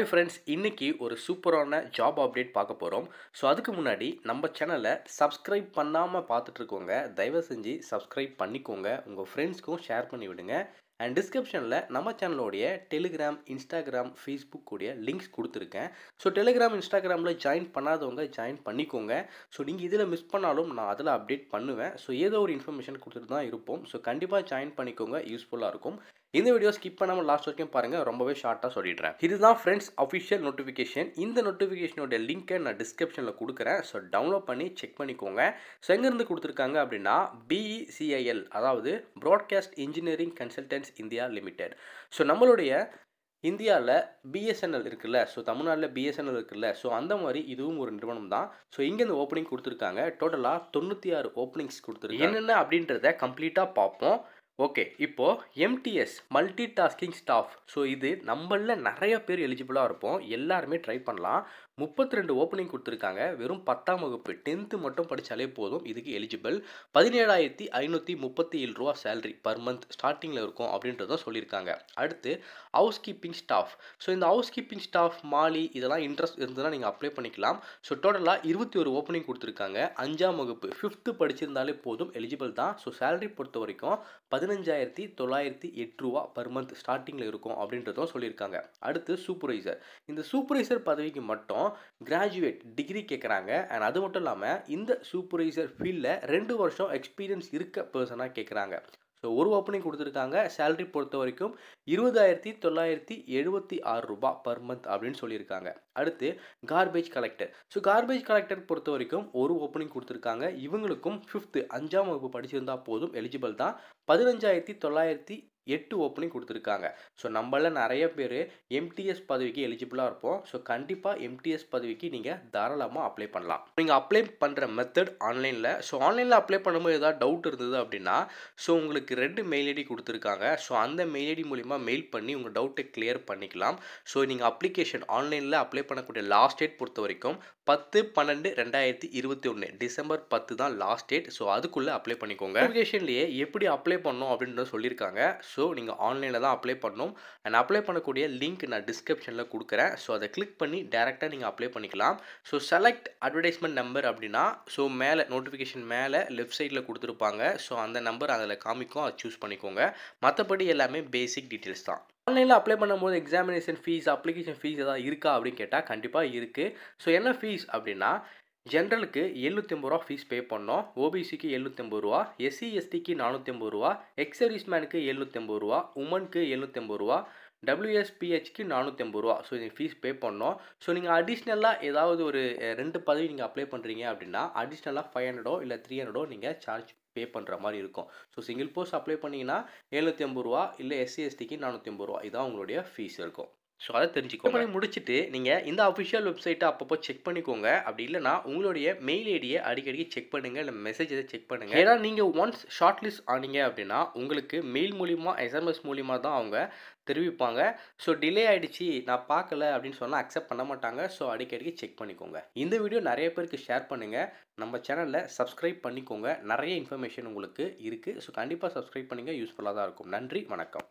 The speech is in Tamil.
ஹே ஃப்ரெண்ட்ஸ் இன்றைக்கி ஒரு சூப்பரான ஜாப் அப்டேட் பார்க்க போகிறோம் ஸோ அதுக்கு முன்னாடி நம்ம சேனலை சப்ஸ்கிரைப் பண்ணாமல் பார்த்துட்ருக்கோங்க தயவு செஞ்சு சப்ஸ்கிரைப் பண்ணிக்கோங்க உங்கள் ஃப்ரெண்ட்ஸ்க்கும் ஷேர் பண்ணி விடுங்க அண்ட் டிஸ்கிரிப்ஷனில் நம்ம சேனலோடைய டெலிகிராம் இன்ஸ்டாகிராம் ஃபேஸ்புக் உடைய லிங்க்ஸ் கொடுத்துருக்கேன் ஸோ டெலிகிராம் இன்ஸ்டாகிராமில் ஜாயின் பண்ணாதவங்க ஜாயின் பண்ணிக்கோங்க ஸோ நீங்கள் இதில் மிஸ் பண்ணாலும் நான் அதில் அப்டேட் பண்ணுவேன் ஸோ ஏதோ ஒரு இன்ஃபர்மேஷன் கொடுத்துட்டு தான் இருப்போம் ஸோ கண்டிப்பாக ஜாயின் பண்ணிக்கோங்க யூஸ்ஃபுல்லாக இருக்கும் இந்த வீடியோ ஸ்கிப் பண்ணாமல் லாஸ்ட் வரைக்கும் பாருங்கள் ரொம்பவே ஷார்ட்டாக சொல்லிடுறேன் இதுதான் ஃப்ரெண்ட்ஸ் அஃபிஷியல் நோட்டிஃபிகேஷன் இந்த நோட்டிஃபிகேஷனோட லிங்க்கை நான் டிஸ்கிரிப்ஷனில் கொடுக்குறேன் ஸோ டவுன்லோட் பண்ணி செக் பண்ணிக்கோங்க ஸோ எங்கேருந்து கொடுத்துருக்காங்க அப்படின்னா பிஇசிஐஎல் e அதாவது broadcast engineering consultants India limited so நம்மளுடைய இந்தியாவில் பிஎஸ்என்எல் இருக்குல்ல ஸோ தமிழ்நாட்டில் பிஎஸ்என்எல் இருக்குல்ல ஸோ அந்த மாதிரி இதுவும் ஒரு நிறுவனம் தான் ஸோ இங்கேருந்து ஓப்பனிங் கொடுத்துருக்காங்க டோட்டலாக தொண்ணூற்றி ஆறு ஓப்பனிங்ஸ் கொடுத்துருக்கு என்னென்ன அப்படின்றத கம்ப்ளீட்டாக பார்ப்போம் ஓகே இப்போ MTS multi tasking staff so இது நம்மளில் நிறைய பேர் எலிஜிபிளாக இருப்போம் எல்லாருமே ட்ரை பண்ணலாம் முப்பத்தி ரெண்டு ஓப்பனிங் கொடுத்துருக்காங்க வெறும் பத்தாம் வகுப்பு டென்த்து மட்டும் படித்தாலே போதும் இதுக்கு எலிஜிபிள் பதினேழாயிரத்தி ஐநூற்றி முப்பத்தி ஏழு ரூபா சேலரி பர் மந்த் ஸ்டார்டிங்கில் இருக்கும் அப்படின்றத சொல்லியிருக்காங்க அடுத்து ஹவுஸ் கீப்பிங் ஸ்டாஃப் ஸோ இந்த ஹவுஸ் கீப்பிங் ஸ்டாஃப் மாலி இதெல்லாம் இன்ட்ரெஸ்ட் இருந்ததுனால் நீங்கள் அப்ளை பண்ணிக்கலாம் ஸோ டோட்டலாக இருபத்தி ஒரு ஓப்பனிங் கொடுத்துருக்காங்க அஞ்சாம் வகுப்பு ஃபிஃப்த்து படிச்சிருந்தாலே போதும் எலிஜிபிள் தான் ஸோ சேலரி பொறுத்த வரைக்கும் பதினெட்டு பதினஞ்சாயிரத்தி தொள்ளாயிரத்தி எட்டு ரூபா பர் மந்த் ஸ்டார்டிங்கில் இருக்கும் அப்படின்றதும் சொல்லியிருக்காங்க அடுத்து சூப்பர்வைசர் இந்த சூப்பர்வைசர் பதவிக்கு மட்டும் கிராஜுவேட் டிகிரி கேட்குறாங்க அண்ட் அது மட்டும் இல்லாமல் இந்த சூப்பர்வைசர் ஃபீல்டில் ரெண்டு வருஷம் எக்ஸ்பீரியன்ஸ் இருக்க பர்சனாக கேட்குறாங்க ஸோ ஒரு ஓப்பனிங் கொடுத்துருக்காங்க சேலரி பொறுத்த வரைக்கும் இருபதாயிரத்தி தொள்ளாயிரத்தி எழுபத்தி ஆறு ரூபா பர் மந்த் அப்படின்னு சொல்லியிருக்காங்க அடுத்து garbage collector so garbage collector பொறுத்த வரைக்கும் ஒரு ஓப்பனிங் கொடுத்துருக்காங்க இவங்களுக்கும் ஃபிஃப்த்து அஞ்சாம் வகுப்பு படிச்சிருந்தால் போதும் எலிஜிபிள் தான் பதினஞ்சாயிரத்தி தொள்ளாயிரத்தி எட்டு ஓப்பனிங் கொடுத்துருக்காங்க ஸோ நம்மள நிறைய பேர் எம்டிஎஸ் பதவிக்கு எலிஜிபிளாக இருப்போம் ஸோ கண்டிப்பாக எம்டிஎஸ் பதவிக்கு நீங்கள் தாராளமாக அப்ளை பண்ணலாம் நீங்கள் அப்ளை பண்ணுற மெத்தட் ஆன்லைனில் ஸோ ஆன்லைனில் அப்ளை பண்ணும்போது ஏதாவது டவுட் இருந்தது அப்படின்னா ஸோ உங்களுக்கு ரெண்டு மெயில் ஐடி கொடுத்துருக்காங்க ஸோ அந்த மெயில் ஐடி மூலிமா மெயில் பண்ணி உங்கள் டவுட்டை கிளியர் பண்ணிக்கலாம் ஸோ நீங்கள் அப்ளிகேஷன் ஆன்லைனில் அப்ளை பண்ணக்கூடிய லாஸ்ட் டேட் பொறுத்த வரைக்கும் பத்து பன்னெண்டு ரெண்டாயிரத்தி இருபத்தி ஒன்று டிசம்பர் பத்து தான் லாஸ்ட் டேட் ஸோ அதுக்குள்ளே அப்ளை பண்ணிக்கோங்க அப்ளிகேஷன்லேயே எப்படி அப்ளை பண்ணோம் அப்படின்றத சொல்லியிருக்காங்க ஸோ நீங்கள் ஆன்லைனில் தான் அப்ளை பண்ணணும் அண்ட் அப்ளை பண்ணக்கூடிய லிங்க் நான் டிஸ்கிரிப்ஷனில் கொடுக்குறேன் ஸோ அதை கிளிக் பண்ணி டேரெக்டாக நீங்கள் அப்ளை பண்ணிக்கலாம் ஸோ செலக்ட் அட்வர்டைஸ்மெண்ட் நம்பர் அப்படின்னா ஸோ மேலே நோட்டிஃபிகேஷன் மேலே லெஃப்ட் சைடில் கொடுத்துருப்பாங்க ஸோ அந்த நம்பர் அதில் காமிக்கும் அதை சூஸ் பண்ணிக்கோங்க மற்றபடி எல்லாமே பேசிக் டீட்டெயில்ஸ் தான் ஆன்லைனில் அப்ளை பண்ணும்போது எக்ஸாமினேஷன் ஃபீஸ் அப்ளிகேஷன் ஃபீஸ் எதாவது இருக்கா அப்படின்னு கேட்டால் கண்டிப்பாக இருக்குது ஸோ என்ன ஃபீஸ் அப்படின்னா ஜென்ரலுக்கு எழுநூற்றம்பது ஐம்பது ரூபா ஃபீஸ் பே பண்ணோம் ஓபிசிக்கு எழுநூற்றம்பது ஐம்பது ரூபா எஸ்சி எஸ்டிக்கு நானூற்றி ஐம்பது ரூபா எக்ஸ் எழுநூற்றம்பது எழுநூற்றி ஐம்பது ரூபா உமனுக்கு எழுநூற்றி ஐம்பது ரூபா டபிள்யூஎஸ்பிஹெச்க்கு நானூற்றி ஐம்பது ரூபா ஸோ நீங்கள் ஃபீஸ் பே பண்ணோம் ஸோ நீங்கள் அடிஷ்னலாக ஏதாவது ஒரு ரெண்டு பதவி நீங்கள் அப்ளை பண்ணுறீங்க அப்படின்னா அடிஷ்னலாக ஃபைவ் ஹண்ட்ரடோ இல்லை த்ரீ ஹண்ட்ரடோ நீங்கள் சார்ஜ் பே பண்ணுற மாதிரி இருக்கும் ஸோ சிங்கிள் போஸ்ட் அப்ளை பண்ணிங்கன்னா எழுநூற்றி ஐம்பது ரூபா இல்லை எஸ்சி எஸ்டிக்கு நானூற்றி ஐம்பது ரூபா இதான் உங்களுடைய ஃபீஸ் இருக்கும் ஸோ அதை தெரிஞ்சுக்கோ பண்ணி முடிச்சுட்டு நீங்கள் இந்த அஃபிஷியல் வெப்சைட்டை அப்பப்போ செக் பண்ணிக்கோங்க அப்படி இல்லைனா உங்களுடைய மெயில் ஐடியை அடிக்கடி செக் பண்ணுங்கள் இல்லை மெசேஜை செக் பண்ணுங்கள் ஏன்னா நீங்கள் ஒன்ஸ் ஷார்ட் லிஸ்ட் ஆனீங்க அப்படின்னா உங்களுக்கு மெயில் மூலிமா எஸ்எம்எஸ் மூலிமா தான் அவங்க தெரிவிப்பாங்க ஸோ டிலே ஆகிடுச்சு நான் பார்க்கல அப்படின்னு சொன்னால் அக்செப்ட் பண்ண மாட்டாங்க ஸோ அடிக்கடிக்கு செக் பண்ணிக்கோங்க இந்த வீடியோ நிறைய பேருக்கு ஷேர் பண்ணுங்கள் நம்ம சேனலில் சப்ஸ்கிரைப் பண்ணிக்கோங்க நிறைய இன்ஃபர்மேஷன் உங்களுக்கு இருக்குது ஸோ கண்டிப்பாக சப்ஸ்கிரைப் பண்ணுங்கள் யூஸ்ஃபுல்லாக தான் இருக்கும் நன்றி வணக்கம்